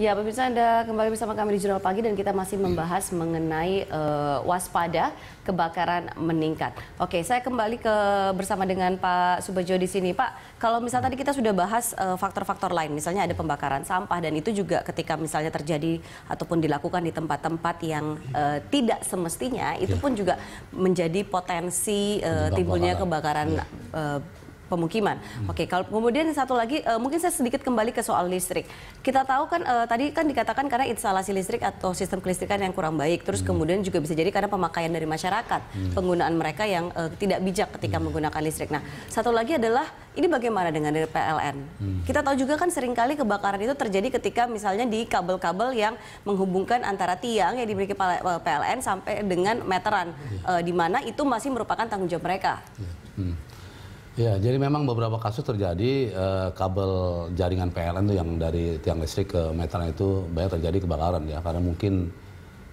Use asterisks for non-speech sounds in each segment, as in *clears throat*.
Ya, pemirsa Anda kembali bersama kami di Jurnal Pagi dan kita masih membahas mengenai uh, waspada kebakaran meningkat. Oke, saya kembali ke bersama dengan Pak Subejo di sini, Pak. Kalau misalnya tadi kita sudah bahas eh, faktor-faktor uh, lain, misalnya ada pembakaran sampah dan itu juga ketika misalnya terjadi ataupun dilakukan di tempat-tempat yang uh, tidak semestinya, itu ya. pun juga menjadi potensi uh, timbulnya kebakaran ya. uh, pemukiman. Hmm. Oke, kalau kemudian satu lagi uh, mungkin saya sedikit kembali ke soal listrik. Kita tahu kan uh, tadi kan dikatakan karena instalasi listrik atau sistem kelistrikan yang kurang baik, terus hmm. kemudian juga bisa jadi karena pemakaian dari masyarakat, hmm. penggunaan mereka yang uh, tidak bijak ketika hmm. menggunakan listrik. Nah, satu lagi adalah ini bagaimana dengan dari PLN? Hmm. Kita tahu juga kan seringkali kebakaran itu terjadi ketika misalnya di kabel-kabel yang menghubungkan antara tiang yang dimiliki PLN sampai dengan meteran, yeah. Iya. uh, di mana itu masih merupakan tanggung jawab mereka. Iya. Hmm. Ya, jadi memang beberapa kasus terjadi eh, kabel jaringan PLN itu yang dari tiang listrik ke meteran itu banyak terjadi kebakaran ya karena mungkin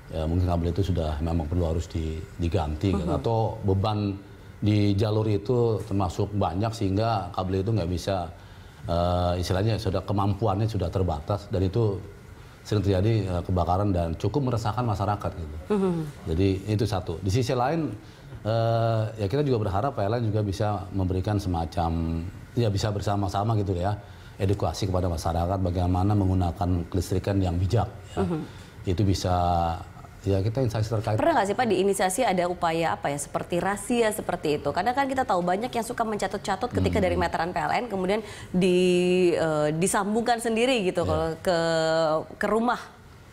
ya, mungkin kabel itu sudah memang perlu harus di, diganti uh kan. mm-hmm. -huh. atau beban di jalur itu termasuk banyak sehingga kabel itu nggak bisa eh, istilahnya sudah kemampuannya sudah terbatas dan itu sering terjadi uh, kebakaran dan cukup meresahkan masyarakat gitu. Mm -hmm. Jadi itu satu. Di sisi lain uh, ya kita juga berharap PLN juga bisa memberikan semacam ya bisa bersama-sama gitu ya edukasi kepada masyarakat bagaimana menggunakan kelistrikan yang bijak. Ya. Mm -hmm. Itu bisa Ya kita inisiasi terkait. Pernah nggak sih Pak diinisiasi ada upaya apa ya seperti rahasia seperti itu? Karena kan kita tahu banyak yang suka mencatut-catut ketika hmm. dari meteran PLN kemudian di uh, disambungkan sendiri gitu ya. ke ke rumah.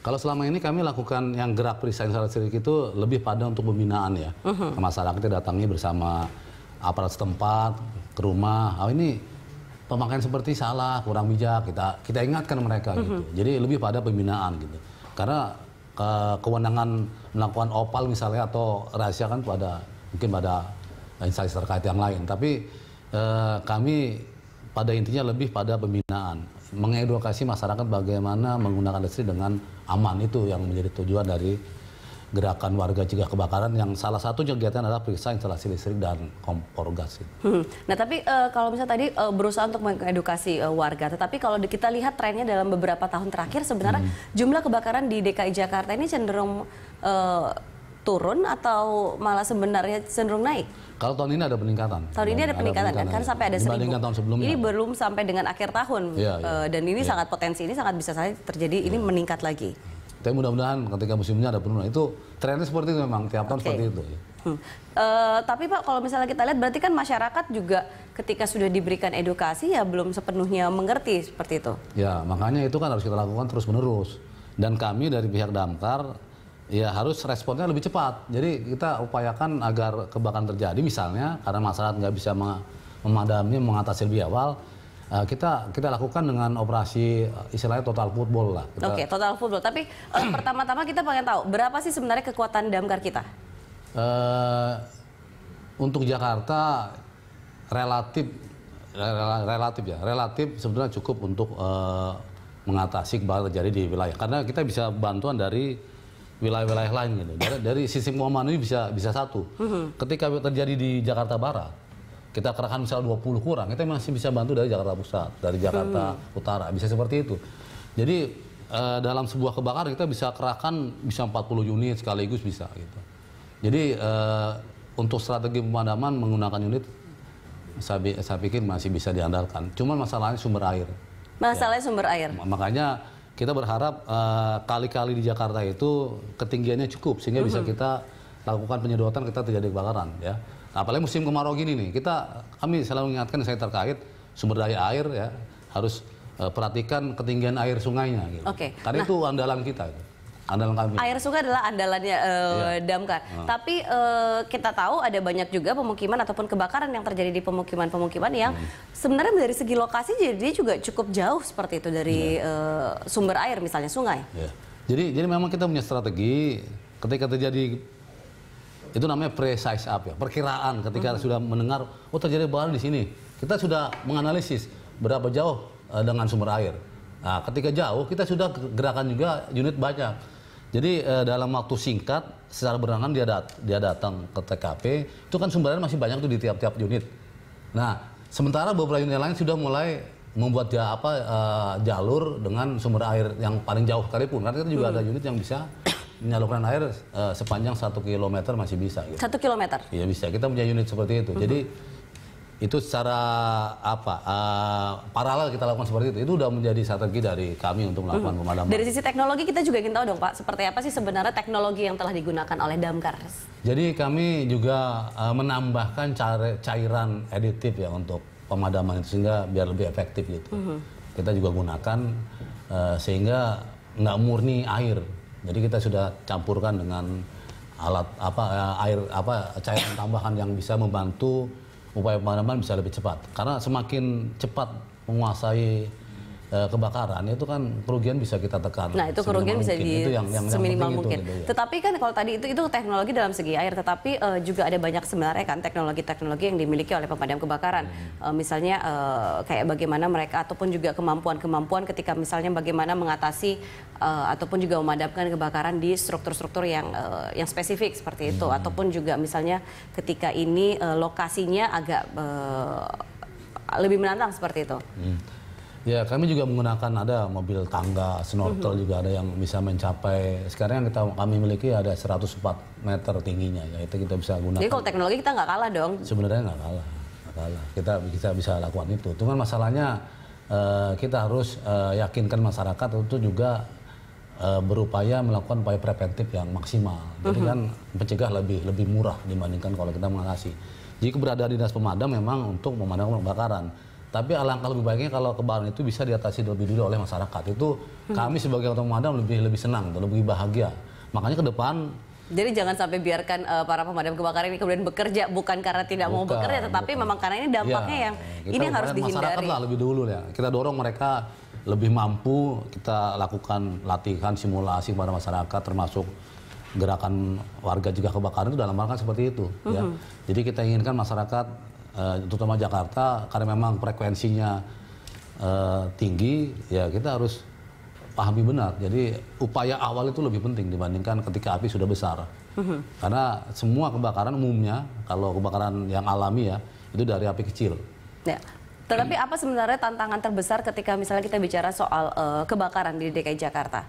Kalau selama ini kami lakukan yang gerak perisai secara sirik itu lebih pada untuk pembinaan ya. Uh mhm. -huh. Masyarakatnya datangnya bersama aparat setempat ke rumah. Oh ini pemakaian seperti salah, kurang bijak. Kita kita ingatkan mereka mhm. gitu. Jadi lebih pada pembinaan gitu. Karena ke kewenangan melakukan opal misalnya atau rahasia kan pada mungkin pada instansi terkait yang lain. Tapi eh, kami pada intinya lebih pada pembinaan, mengedukasi masyarakat bagaimana menggunakan listrik dengan aman itu yang menjadi tujuan dari gerakan warga cegah kebakaran yang salah satu kegiatan adalah periksa instalasi listrik dan kompor gas. Hmm. Nah tapi e, kalau misalnya tadi e, berusaha untuk mengedukasi e, warga, tetapi kalau kita lihat trennya dalam beberapa tahun terakhir sebenarnya hmm. jumlah kebakaran di DKI Jakarta ini cenderung e, turun atau malah sebenarnya cenderung naik? Kalau tahun ini ada peningkatan. Tahun ini iya, ada peningkatan, ada peningkatan kan, kan sampai ada seribu. tahun sebelumnya. Ini belum sampai dengan akhir tahun ya, ya. dan ini ya. sangat potensi ini sangat bisa saja terjadi ini iya. meningkat lagi. Tapi mudah-mudahan ketika musimnya ada penurunan itu trennya seperti itu memang tiap tahun okay. seperti itu. Ya. Hmm. Uh, tapi Pak kalau misalnya kita lihat berarti kan masyarakat juga ketika sudah diberikan edukasi ya belum sepenuhnya mengerti seperti itu. Ya makanya itu kan harus kita lakukan terus menerus dan kami dari pihak Damkar ya harus responnya lebih cepat. Jadi kita upayakan agar kebakaran terjadi misalnya karena masyarakat nggak bisa memadamnya mengatasi lebih awal Eh, kita kita lakukan dengan operasi eh, istilahnya total football lah. Oke, okay, total football. Tapi uh, *clears throat* pertama-tama kita pengen tahu berapa sih sebenarnya kekuatan damkar kita? Uh, untuk Jakarta relatif relatif ya relatif sebenarnya cukup untuk uh, mengatasi kebakaran terjadi di wilayah karena kita bisa bantuan dari wilayah-wilayah lain gitu dari, dari sistem komando ini bisa bisa satu mm-hmm. ketika terjadi di Jakarta Barat kita kerahkan misal 20 kurang, kita masih bisa bantu dari Jakarta Pusat, dari Jakarta hmm. Utara, bisa seperti itu. Jadi uh, dalam sebuah kebakaran kita bisa kerahkan bisa 40 unit sekaligus bisa gitu. Jadi uh, untuk strategi pemadaman menggunakan unit saya, saya pikir masih bisa diandalkan. Cuma masalahnya sumber air. Masalahnya ya. sumber air. Makanya kita berharap eh, kali-kali uh, di Jakarta itu ketinggiannya cukup sehingga mm -hmm. bisa kita lakukan penyedotan kita terjadi kebakaran ya. Nah, apalagi musim kemarau gini nih, kita kami selalu mengingatkan saya terkait sumber daya air ya harus uh, perhatikan ketinggian air sungainya. Gitu. Oke. Okay. Karena nah, itu andalan kita. Gitu. Andalan kami. Air sungai adalah andalannya uh, eh, yeah. damkar. Uh. Tapi uh, kita tahu ada banyak juga pemukiman ataupun kebakaran yang terjadi di pemukiman-pemukiman yang hmm. sebenarnya dari segi lokasi jadi juga cukup jauh seperti itu dari yeah. Iya. uh, sumber air misalnya sungai. Yeah. Jadi jadi memang kita punya strategi ketika terjadi itu namanya precise up ya, perkiraan ketika hmm. sudah mendengar oh terjadi bahan di sini. Kita sudah menganalisis berapa jauh eh, dengan sumber air. Nah, ketika jauh kita sudah gerakan juga unit banyak. Jadi eh, dalam waktu singkat secara berangan dia dat dia datang ke TKP, itu kan sumber air masih banyak tuh di tiap-tiap unit. Nah, sementara beberapa unit lain sudah mulai membuat ya, apa uh, jalur dengan sumber air yang paling jauh sekalipun. Karena kita juga hmm. ada unit yang bisa menyalurkan air uh, sepanjang satu kilometer masih bisa. Gitu. Satu kilometer? Iya bisa. Kita punya unit seperti itu. Mm -hmm. Jadi mm-hmm. itu secara apa uh, paralel kita lakukan seperti itu itu sudah menjadi strategi dari kami untuk melakukan hmm. pemadaman. Dari sisi teknologi kita juga ingin tahu dong Pak seperti apa sih sebenarnya teknologi yang telah digunakan oleh damkar. Jadi kami juga uh, menambahkan cairan editif ya untuk pemadaman itu sehingga biar lebih efektif gitu. Hmm. Kita juga gunakan uh, sehingga nggak murni air jadi kita sudah campurkan dengan alat apa eh, air apa cairan tambahan yang bisa membantu upaya pemadaman bisa lebih cepat. Karena semakin cepat menguasai Eh, kebakaran itu kan kerugian bisa kita tekan. Nah, itu kerugian bisa mungkin. di itu yang, yang, seminimal yang mungkin. Itu, gitu, ya. Tetapi kan kalau tadi itu itu teknologi dalam segi air, tetapi uh, juga ada banyak sebenarnya kan teknologi-teknologi yang dimiliki oleh pemadam kebakaran. Hmm. Uh, misalnya uh, kayak bagaimana mereka ataupun juga kemampuan-kemampuan ketika misalnya bagaimana mengatasi uh, ataupun juga memadamkan kebakaran di struktur-struktur yang uh, yang spesifik seperti itu hmm. ataupun juga misalnya ketika ini uh, lokasinya agak uh, lebih menantang seperti itu. Hmm. Ya, kami juga menggunakan ada mobil tangga, snorkel mm juga ada yang bisa mencapai. Sekarang yang kita kami miliki ada 104 meter tingginya, ya itu kita bisa gunakan. Jadi kalau teknologi kita nggak kalah dong? Sebenarnya nggak kalah, nggak kalah. Kita kita bisa lakukan itu. Cuman masalahnya uh, kita harus uh, yakinkan masyarakat untuk juga uh, berupaya melakukan upaya preventif yang maksimal. Jadi mm kan mencegah lebih lebih murah dibandingkan kalau kita mengatasi. Jadi keberadaan dinas pemadam memang untuk memadamkan kebakaran tapi alangkah lebih baiknya kalau kebaran itu bisa diatasi lebih dulu oleh masyarakat. Itu hmm. kami sebagai orang pemadam lebih lebih senang, lebih bahagia. Makanya ke depan jadi jangan sampai biarkan uh, para pemadam kebakaran ini kemudian bekerja bukan karena tidak bukan, mau bekerja, tetapi bukan. memang karena ini dampaknya ya, yang ini harus dihindari. Masyarakat lah lebih dulu ya. Kita dorong mereka lebih mampu. Kita lakukan latihan, simulasi kepada masyarakat, termasuk gerakan warga juga kebakaran itu dalam rangka seperti itu. Uh -huh. ya. Hmm. Jadi kita inginkan masyarakat uh, terutama Jakarta karena memang frekuensinya uh, tinggi ya kita harus pahami benar. Jadi upaya awal itu lebih penting dibandingkan ketika api sudah besar. Mm-hmm. Karena semua kebakaran umumnya kalau kebakaran yang alami ya itu dari api kecil. Ya. Tetapi apa sebenarnya tantangan terbesar ketika misalnya kita bicara soal uh, kebakaran di DKI Jakarta?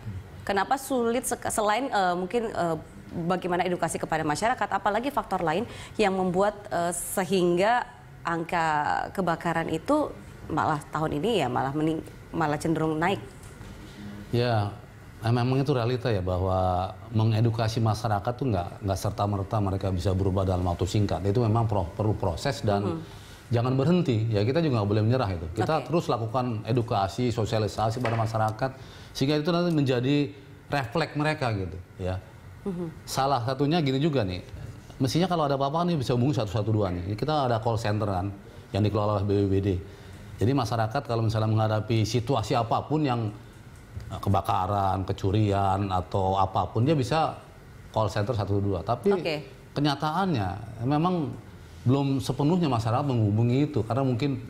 Kenapa sulit selain uh, mungkin uh, bagaimana edukasi kepada masyarakat, apalagi faktor lain yang membuat uh, sehingga angka kebakaran itu malah tahun ini ya malah mening malah cenderung naik. Ya, memang itu realita ya bahwa mengedukasi masyarakat tuh nggak nggak serta merta mereka bisa berubah dalam waktu singkat. Itu memang pro, perlu proses dan mm -hmm jangan berhenti ya kita juga nggak boleh menyerah itu kita okay. terus lakukan edukasi sosialisasi pada masyarakat sehingga itu nanti menjadi refleks mereka gitu ya -hmm. Salah satunya gini gitu juga nih. Mestinya kalau ada apa-apa nih kan bisa hubungi 112 nih. Kita ada call center kan yang dikelola oleh BBBD. Jadi masyarakat kalau misalnya menghadapi situasi apapun yang eh, kebakaran, kecurian atau apapun dia bisa call center 112. Tapi okay. kenyataannya memang belum sepenuhnya masyarakat menghubungi itu karena mungkin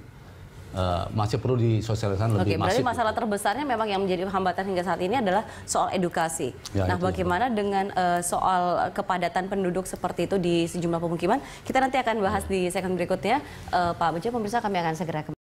Eh, masih perlu disosialisasikan lebih Oke, masif. masalah terbesarnya memang yang menjadi hambatan hingga saat ini adalah soal edukasi. Ya, nah, bagaimana dengan uh, soal kepadatan penduduk seperti itu di sejumlah pemukiman? Kita nanti akan bahas ya. di segmen berikutnya. Uh, Pak Bejo, pemirsa kami akan segera kembali.